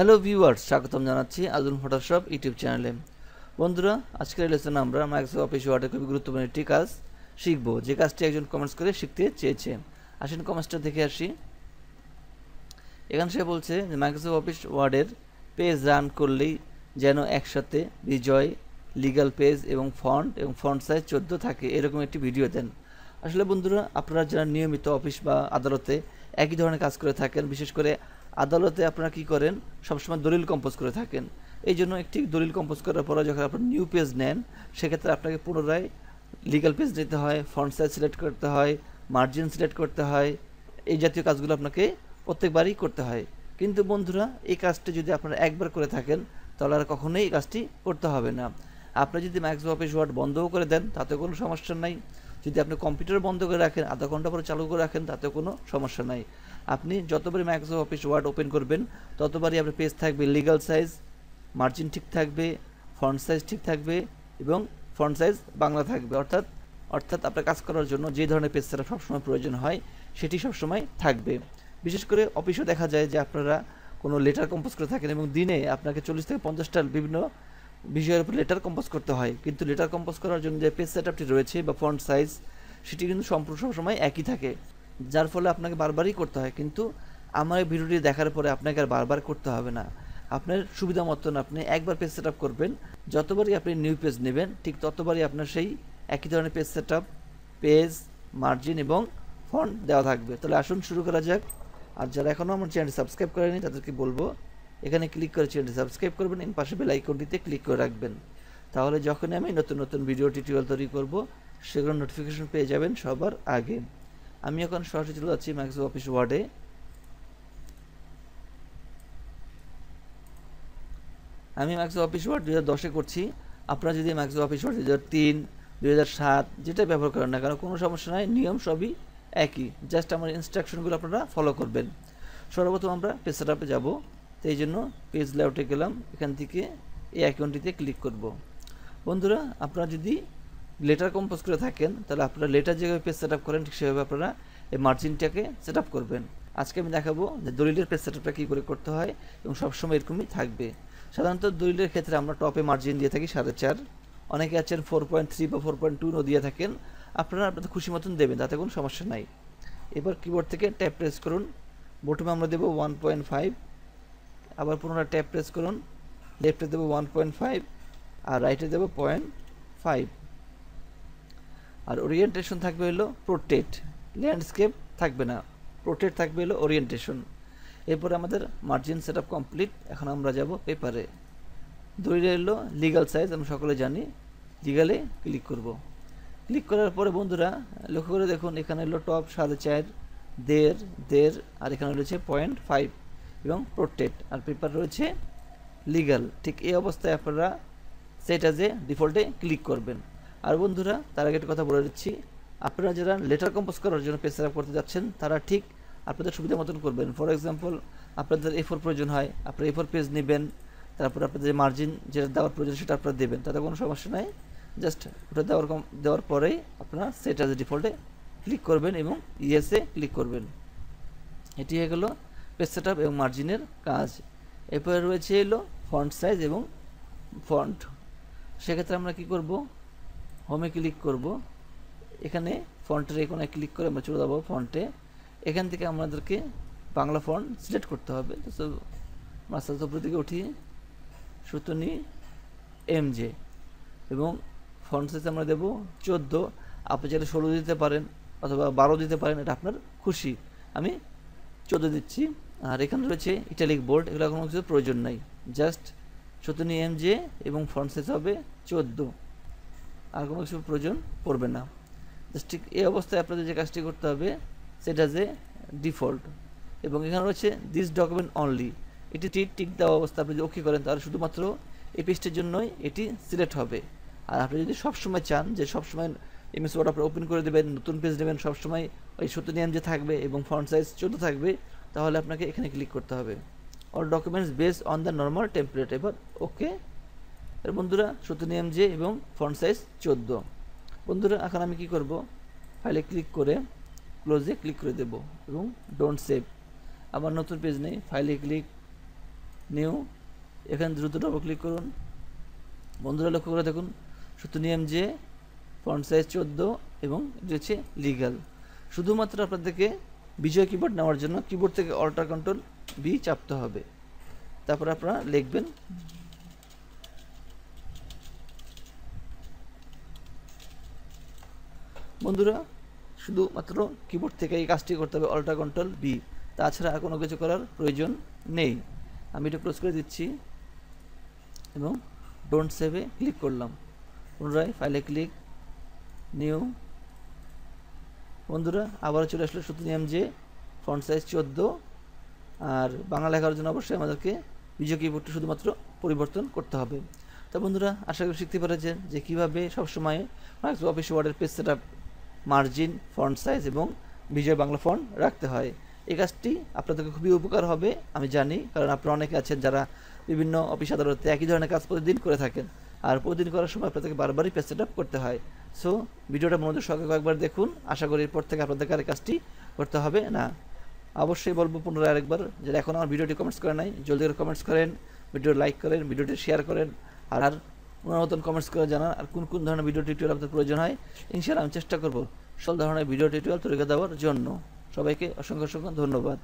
Hello viewers স্বাগতম জানাচ্ছি আদুল Photoshop YouTube চ্যানেলে বন্ধুরা আজকের লেসনে আমরা মাইক্রোসফট অফিস ওয়ার্ডের খুবই গুরুত্বপূর্ণ একটি কাজ শিখব যে কাজটি একজন কমার্স করে শিখতে চেয়েছে আসেন কমেন্টসটা দেখে আসি এখানে সে বলছে যে মাইক্রোসফট অফিস ওয়ার্ডের পেজ রান করলেই যেন একসাথে বিজয় লিগাল পেজ এবং ফন্ট এবং ফন্ট সাইজ চোদ্দো থাকে এরকম একটি ভিডিও দেন আসলে বন্ধুরা আপনারা যারা নিয়মিত অফিস বা আদালতে একই ধরনের কাজ করে থাকেন বিশেষ করে আদালতে আপনারা কি করেন সবসময় দলিল কম্পোজ করে থাকেন এই জন্য একটি দলিল কম্পোজ করার পরে যখন আপনার নিউ পেজ নেন সেক্ষেত্রে আপনাকে পুনরায় লিগাল পেজ নিতে হয় ফ্রন্ট সাইজ সিলেক্ট করতে হয় মার্জিন সিলেক্ট করতে হয় এই জাতীয় কাজগুলো আপনাকে প্রত্যেকবারই করতে হয় কিন্তু বন্ধুরা এই কাজটি যদি আপনারা একবার করে থাকেন তাহলে আর কখনোই এই কাজটি করতে হবে না আপনি যদি ম্যাক্স অফিস ওয়ার্ড বন্ধও করে দেন তাতে কোনো সমস্যা নাই যদি আপনি কম্পিউটার বন্ধ করে রাখেন আধা ঘন্টা পরে চালু করে রাখেন তাতে কোনো সমস্যা নাই আপনি যতবারই মাইক্রোসফট অফিস ওয়ার্ড ওপেন করবেন ততবারই আপনার পেজ থাকবে লিগাল সাইজ মার্জিন ঠিক থাকবে ফ্রন্ট সাইজ ঠিক থাকবে এবং ফ্রন্ট সাইজ বাংলা থাকবে অর্থাৎ অর্থাৎ আপনার কাজ করার জন্য যে ধরনের পেজ সেটা সবসময় প্রয়োজন হয় সেটি সবসময় থাকবে বিশেষ করে অফিসে দেখা যায় যে আপনারা কোনো লেটার কম্পোজ করে থাকেন এবং দিনে আপনাকে চল্লিশ থেকে পঞ্চাশটা বিভিন্ন বিষয়ের উপর লেটার কম্পোজ করতে হয় কিন্তু লেটার কম্পোজ করার জন্য যে পেজ সেট রয়েছে বা ফন্ট সাইজ সেটি কিন্তু সম্পূর্ণ সবসময় একই থাকে যার ফলে আপনাকে বারবারই করতে হয় কিন্তু আমার ভিডিওটি দেখার পরে আপনাকে আর বারবার করতে হবে না আপনার সুবিধা মতন আপনি একবার পেজ সেট করবেন যতবারই আপনি নিউ পেজ নেবেন ঠিক ততবারই আপনার সেই একই ধরনের পেজ সেট পেজ মার্জিন এবং ফন্ট দেওয়া থাকবে তাহলে আসুন শুরু করা যাক আর যারা এখনও আমার চ্যানেল সাবস্ক্রাইব করেনি তাদেরকে বলবো এখানে ক্লিক করে চ্যানেলটি সাবস্ক্রাইব করবেন এবং পাশে বেল আইকনটিতে ক্লিক করে রাখবেন তাহলে যখনই আমি নতুন নতুন ভিডিও টিউটোরিয়াল তৈরি করব সেগুলো নোটিফিকেশন পেয়ে যাবেন সবার আগে আমি এখন সরাসরি চলে যাচ্ছি ম্যাক্স অফিস ওয়ার্ডে আমি মাইক্রোসফট অফিস ওয়ার্ড দু হাজার দশে করছি আপনারা যদি মাইক্রোসফট অফিস ওয়ার্ড দু হাজার তিন দু হাজার সাত যেটা ব্যবহার করেন না কারণ কোনো সমস্যা নাই নিয়ম সবই একই জাস্ট আমার ইনস্ট্রাকশনগুলো আপনারা ফলো করবেন সর্বপ্রথম আমরা পেসারাপে যাব তো এই জন্য পেজ লেআউটে গেলাম এখান থেকে এই অ্যাকাউন্টটিতে ক্লিক করব বন্ধুরা আপনারা যদি লেটার কম্পোজ করে থাকেন তাহলে আপনারা লেটার যেভাবে পেজ সেট করেন ঠিক সেভাবে আপনারা এই মার্জিনটাকে সেট করবেন আজকে আমি দেখাবো যে দলিলের পেজ সেট আপটা কী করে করতে হয় এবং সবসময় এরকমই থাকবে সাধারণত দলিলের ক্ষেত্রে আমরা টপে মার্জিন দিয়ে থাকি সাড়ে চার অনেকে আছেন ফোর পয়েন্ট থ্রি বা ফোর পয়েন্ট টু দিয়ে থাকেন আপনারা আপনাদের খুশি মতন দেবেন তাতে কোনো সমস্যা নাই এবার কিবোর্ড থেকে ট্যাপ প্রেস করুন বোটমে আমরা দেবো ওয়ান পয়েন্ট ফাইভ আবার পুনরায় ট্যাপ প্রেস করুন লেফটে দেবো ওয়ান পয়েন্ট ফাইভ আর রাইটে দেবো পয়েন্ট ফাইভ আর ওরিয়েন্টেশন থাকবে হলো প্রোটেট ল্যান্ডস্কেপ থাকবে না প্রোটেট থাকবে হলো ওরিয়েন্টেশন এরপরে আমাদের মার্জিন সেট কমপ্লিট এখন আমরা যাব পেপারে দড়িটা এলো লিগাল সাইজ আমি সকলে জানি লিগালে ক্লিক করব। ক্লিক করার পরে বন্ধুরা লক্ষ্য করে দেখুন এখানে হলো টপ সাড়ে চার দেড় দেড় আর এখানে রয়েছে পয়েন্ট ফাইভ এবং প্রোটেক্ট আর পেপার রয়েছে লিগাল ঠিক এই অবস্থায় আপনারা সেটা যে ডিফল্টে ক্লিক করবেন আর বন্ধুরা তার আগে একটা কথা বলে দিচ্ছি আপনারা যারা লেটার কম্পোজ করার জন্য পেজ সেটআপ করতে যাচ্ছেন তারা ঠিক আপনাদের সুবিধা মতন করবেন ফর এক্সাম্পল আপনাদের এ ফোর প্রয়োজন হয় আপনারা এ ফোর পেজ নেবেন তারপর আপনাদের মার্জিন যেটা দেওয়ার প্রয়োজন সেটা আপনারা দেবেন তাতে কোনো সমস্যা নাই জাস্ট ওটা দেওয়ার কম দেওয়ার পরেই আপনারা সেটা যে ডিফল্টে ক্লিক করবেন এবং ইয়েসে ক্লিক করবেন এটি হয়ে গেলো পেজ সেট এবং মার্জিনের কাজ এরপরে রয়েছে এলো ফন্ট সাইজ এবং ফন্ট সেক্ষেত্রে আমরা কি করব হোমে ক্লিক করব এখানে ফন্টের এখানে ক্লিক করে আমরা চলে যাবো ফন্টে এখান থেকে আমাদেরকে বাংলা ফন্ট সিলেক্ট করতে হবে তো মাস্টার উপরের দিকে উঠিয়ে এম এমজে এবং ফন্ট সাইজ আমরা দেবো চোদ্দো আপনি চাইলে ষোলো দিতে পারেন অথবা বারো দিতে পারেন এটা আপনার খুশি আমি চোদ্দো দিচ্ছি আর এখানে রয়েছে ইটালিক বোর্ড এগুলো কোনো কিছু প্রয়োজন নাই জাস্ট সতেরো এম জে এবং ফ্রন্ট সাইজ হবে চোদ্দো আর কোনো কিছু প্রয়োজন পড়বে না জাস্ট ঠিক এই অবস্থায় আপনাদের যে কাজটি করতে হবে সেটা যে ডিফল্ট এবং এখানে রয়েছে দিস ডকুমেন্ট অনলি এটি টিক দেওয়া অবস্থা আপনি যদি ওকে করেন তাহলে শুধুমাত্র এই পেজটির জন্যই এটি সিলেক্ট হবে আর আপনি যদি সবসময় চান যে সবসময় এমএস ওয়ার্ড আপনার ওপেন করে দেবেন নতুন পেজ নেবেন সবসময় ওই নিয়ম যে থাকবে এবং ফন্ট সাইজ চোদ্দ থাকবে তাহলে আপনাকে এখানে ক্লিক করতে হবে all documents base on the normal template এবার ওকে এর বন্ধুরা নিয়ম যে এবং ফন্ট সাইজ চোদ্দো বন্ধুরা এখন আমি কি করব ফাইলে ক্লিক করে ক্লোজে ক্লিক করে দেব এবং ডোন্ট সেভ আবার নতুন পেজ নেই ফাইলে ক্লিক নিউ এখানে দ্রুত ডবল ক্লিক করুন বন্ধুরা লক্ষ্য করে দেখুন সত্য নিয়ম যে ফন্ট সাইজ চোদ্দো এবং রয়েছে লিগাল শুধুমাত্র আপনাদেরকে বিজয় কিবোর্ড নেওয়ার জন্য কিবোর্ড থেকে অল্টার কন্ট্রোল বি চাপতে হবে তারপর আপনারা লিখবেন বন্ধুরা শুধুমাত্র কিবোর্ড থেকে এই কাজটি করতে হবে অল্টার কন্ট্রোল বি তাছাড়া কোনো কিছু করার প্রয়োজন নেই আমি এটা ক্লোজ করে দিচ্ছি এবং ডোন্ট সেভে ক্লিক করলাম পুনরায় ফাইলে ক্লিক নিউ বন্ধুরা আবারও চলে আসলো শুধু নিয়ম যে ফ্রন্ট সাইজ চোদ্দো আর বাংলা লেখার জন্য অবশ্যই আমাদেরকে বিজয় কিবোর্ডটি শুধুমাত্র পরিবর্তন করতে হবে তো বন্ধুরা আশা করি শিখতে পেরেছেন যে কীভাবে সবসময় মাইক্রো অফিস ওয়ার্ডের page set up margin font size এবং বিজয় বাংলা ফন্ট রাখতে হয় এই কাজটি আপনাদেরকে খুবই উপকার হবে আমি জানি কারণ আপনারা অনেকে আছেন যারা বিভিন্ন অফিস আদালতে একই ধরনের কাজ প্রতিদিন করে থাকেন আর প্রতিদিন করার সময় আপনাদেরকে বারবারই পেজ সেট আপ করতে হয় সো ভিডিওটা মনোযোগ সহকারে একবার দেখুন আশা করি এরপর থেকে আপনাদের কারে কাজটি করতে হবে না অবশ্যই বলবো পুনরায় আরেকবার যে এখন আমার ভিডিওটি কমেন্টস করে নাই জলদি করে কমেন্টস করেন ভিডিও লাইক করেন ভিডিওটি শেয়ার করেন আর আর ওনার মতন কমেন্টস করে জানান আর কোন কোন ধরনের ভিডিও টিউটোরিয়াল আপনাদের প্রয়োজন হয় ইনশাআল্লাহ আমি চেষ্টা করবো সব ধরনের ভিডিও টিউটোরিয়াল তৈরি দেওয়ার জন্য সবাইকে অসংখ্য অসংখ্য ধন্যবাদ